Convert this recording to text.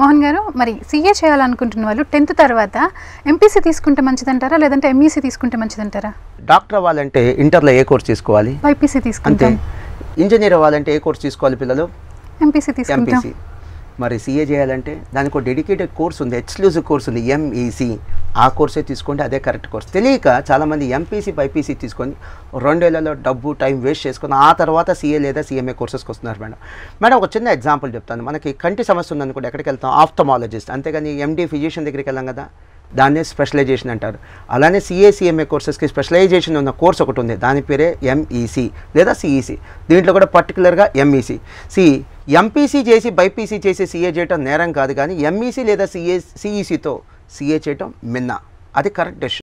మోహన్ గారు మరి సీఏ చేయాలనుకుంటున్న వాళ్ళు టెన్త్ తర్వాత ఎంపీసీ తీసుకుంటే మంచిదంటారా లేదంటే ఎంఈసీ తీసుకుంటే మంచిదంటారా డాక్టర్ అవ్వాలంటే ఇంటర్లో ఏ కోర్స్ తీసుకోవాలి వైపీసీ తీసుకుంటే ఇంజనీర్ అవ్వాలంటే ఏ కోర్స్ తీసుకోవాలి పిల్లలు ఎంపీసీ తీసుకుంటే ఎంపీసీ మరి సీఏ చేయాలంటే దానికి ఒక డెడికేటెడ్ కోర్స్ ఉంది ఎక్స్క్లూజివ్ కోర్స్ ఉంది ఎంఈసీ ఆ కోర్సే తీసుకోండి అదే కరెక్ట్ కోర్స్ తెలియక చాలామంది ఎంపీసీ బైపీసీ తీసుకొని రెండేళ్లలో డబ్బు టైం వేస్ట్ చేసుకుని ఆ తర్వాత సీఏ లేదా సీఎంఏ కోర్సెస్కి వస్తున్నారు మేడం మేడం ఒక చిన్న ఎగ్జాంపుల్ చెప్తాను మనకి కంటి సమస్య ఉందని కూడా ఎక్కడికి వెళ్తాం ఆఫ్థమాలజిస్ట్ అంతేగాని ఎండి ఫిజిషియన్ దగ్గరికి వెళ్ళాం కదా దాన్నే స్పెషలైజేషన్ అంటారు అలానే సిఏసిఎంఏ కోర్సెస్కి స్పెషలైజేషన్ ఉన్న కోర్స్ ఒకటి ఉంది దాని పేరే ఎంఈసి e లేదా సిఈసి e దీంట్లో కూడా పర్టికులర్గా ఎంఈసి e సి ఎంపీసీ చేసి బైపీసీ చేసి సీఏ చేయటం నేరం కాదు కానీ ఎంఈసీ లేదా సిఏ సిఈసితో సిఏ చేయటం మిన్న అది కరెక్ట్ డెసిషన్